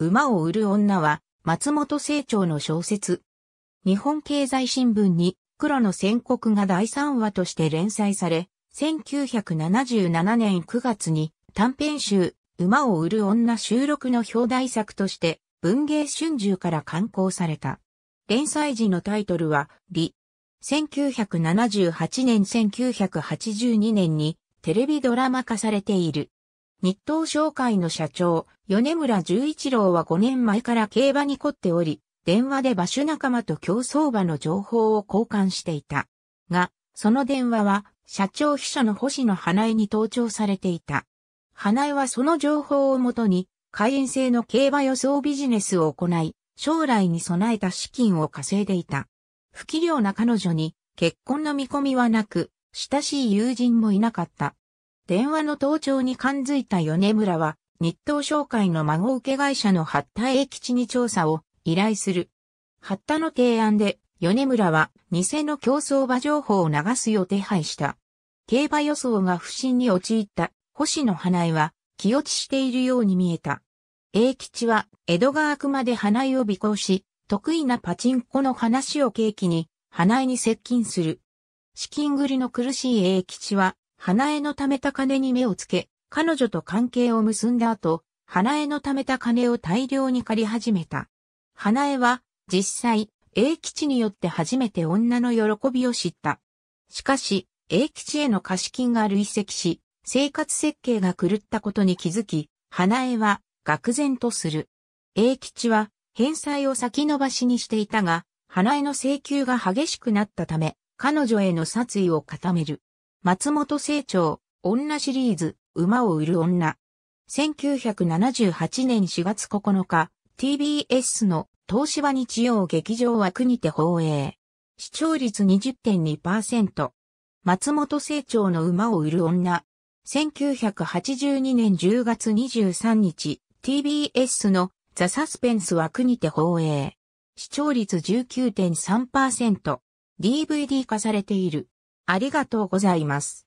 馬を売る女は、松本清張の小説。日本経済新聞に、黒の宣告が第3話として連載され、1977年9月に短編集、馬を売る女収録の表題作として、文芸春秋から刊行された。連載時のタイトルは、李。1978年1982年にテレビドラマ化されている。日東商会の社長、米村十一郎は5年前から競馬に凝っており、電話で馬主仲間と競争馬の情報を交換していた。が、その電話は、社長秘書の星野花江に盗聴されていた。花江はその情報をもとに、会員制の競馬予想ビジネスを行い、将来に備えた資金を稼いでいた。不器量な彼女に、結婚の見込みはなく、親しい友人もいなかった。電話の盗聴に感づいた米村は、日東商会の孫受け会社の八田栄吉に調査を依頼する。八田の提案で、米村は偽の競争場情報を流すよう手配した。競馬予想が不振に陥った星野花江は気落ちしているように見えた。英吉は江戸川区まで花江を尾行し、得意なパチンコの話を契機に花江に接近する。資金繰りの苦しい英吉は花江の貯めた金に目をつけ、彼女と関係を結んだ後、花江の貯めた金を大量に借り始めた。花江は、実際、英吉によって初めて女の喜びを知った。しかし、英吉への貸金が累積し、生活設計が狂ったことに気づき、花江は、愕然とする。英吉は、返済を先延ばしにしていたが、花江の請求が激しくなったため、彼女への殺意を固める。松本清張、女シリーズ、馬を売る女。1978年4月9日、TBS の東芝日曜劇場枠にて放映。視聴率20.2%。松本清張の馬を売る女。1982年10月23日、TBS のザ・サスペンス枠にて放映。視聴率19.3%。DVD 化されている。ありがとうございます。